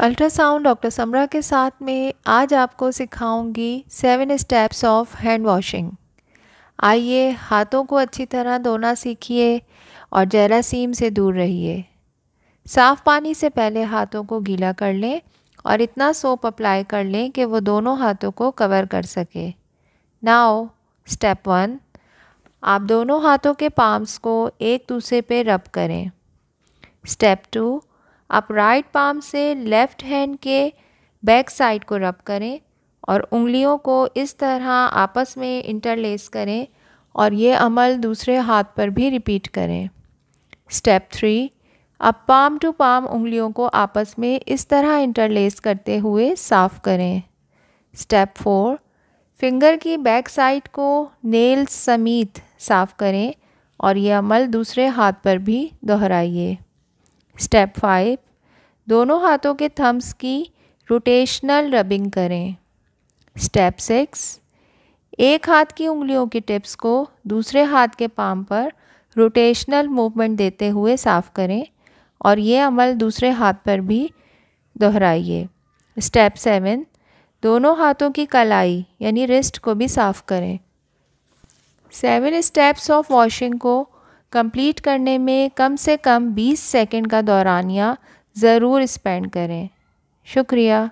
ultrasound doctor समरा के साथ में आज आपको सिखाऊंगी seven steps of hand washing आइए हाथों को अच्छी तरह धोना सीखिए और जरासीम से दूर रहिए साफ़ पानी से पहले हाथों को गीला कर लें और इतना सोप अप्लाई कर लें कि वो दोनों हाथों को कवर कर सके नाओ स्टेप वन आप दोनों हाथों के पाम्स को एक दूसरे पे रब करें स्टेप टू आप राइट पाम से लेफ़्ट हैंड के बैक साइड को रब करें और उंगलियों को इस तरह आपस में इंटरलेस करें और ये अमल दूसरे हाथ पर भी रिपीट करें स्टेप थ्री अब पाम टू पाम उंगलियों को आपस में इस तरह इंटरलेस करते हुए साफ़ करें स्टेप फोर फिंगर की बैक साइड को नेल समेत साफ़ करें और यह अमल दूसरे हाथ पर भी दोहराइए स्टेप फाइव दोनों हाथों के थम्स की रोटेशनल रबिंग करें स्टेप सिक्स एक हाथ की उंगलियों की टिप्स को दूसरे हाथ के पाम पर रोटेशनल मूवमेंट देते हुए साफ़ करें और ये अमल दूसरे हाथ पर भी दोहराइए स्टेप सेवन दोनों हाथों की कलाई यानी रिस्ट को भी साफ़ करें सेवन स्टेप्स ऑफ वॉशिंग को कंप्लीट करने में कम से कम 20 सेकंड का दौरानिया ज़रूर स्पेंड करें शुक्रिया